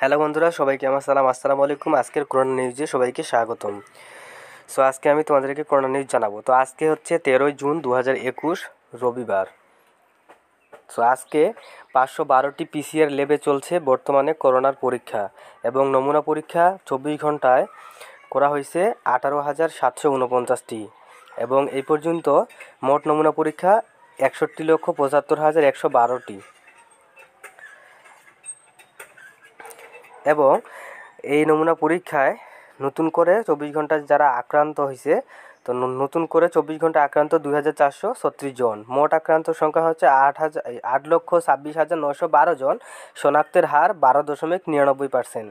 hello বন্ধুরা সবাইকে আমার সালাম আসসালামু আলাইকুম আজকের করোনা নিউজে সবাইকে স্বাগতম সো আজকে আমি তোমাদেরকে করোনা নিউজ জানাবো তো আজকে হচ্ছে তেরোই জুন দু রবিবার সো আজকে পাঁচশো বারোটি পিসিআর লেবে চলছে বর্তমানে করোনার পরীক্ষা এবং নমুনা পরীক্ষা চব্বিশ ঘন্টায় করা হয়েছে আঠারো হাজার সাতশো উনপঞ্চাশটি এবং এই পর্যন্ত মোট নমুনা পরীক্ষা একষট্টি লক্ষ পঁচাত্তর হাজার একশো বারোটি এবং এই নমুনা পরীক্ষায় নতুন করে চব্বিশ ঘন্টা যারা আক্রান্ত হয়েছে তো নতুন করে চব্বিশ ঘন্টা আক্রান্ত দুই হাজার চারশো ছত্রিশ জন মোট আক্রান্ত সংখ্যা হচ্ছে আট হাজার আট লক্ষ ছাব্বিশ হাজার নশো বারো জন শনাক্তের হার বারো দশমিক নিরানব্বই পার্সেন্ট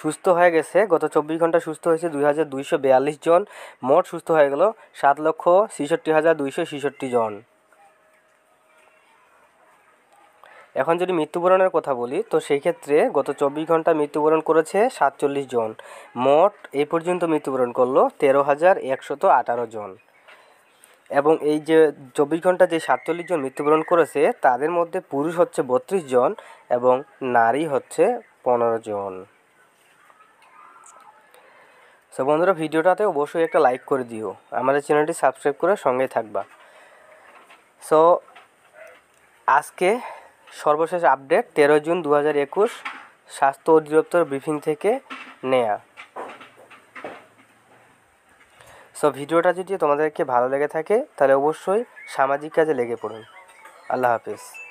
সুস্থ হয়ে গেছে গত চব্বিশ ঘন্টা সুস্থ হয়েছে দুই হাজার দুইশো বিয়াল্লিশ জন মোট সুস্থ হয়ে গেল সাত লক্ষ ছেষট্টি হাজার দুইশো ছেষট্টি জন এখন যদি মৃত্যুবরণের কথা বলি তো সেই ক্ষেত্রে গত চব্বিশ ঘন্টা মৃত্যুবরণ করেছে সাতচল্লিশ জন মোট এই পর্যন্ত মৃত্যুবরণ করলো তেরো হাজার একশত আঠারো জন এবং এই যে চব্বিশ ঘন্টা যে সাতচল্লিশ জন মৃত্যুবরণ করেছে তাদের মধ্যে পুরুষ হচ্ছে বত্রিশ জন এবং নারী হচ্ছে পনেরো জন সো বন্ধুরা ভিডিওটাতে অবশ্যই একটা লাইক করে দিও আমাদের চ্যানেলটি সাবস্ক্রাইব করে সঙ্গে থাকবা সো আজকে সর্বশেষ আপডেট তেরো জুন দু হাজার একুশ স্বাস্থ্য অধিদপ্তর ব্রিফিং থেকে নেয়া সো ভিডিওটা যদি তোমাদেরকে ভালো লেগে থাকে তাহলে অবশ্যই সামাজিক কাজে লেগে পড়ুন আল্লাহ হাফিজ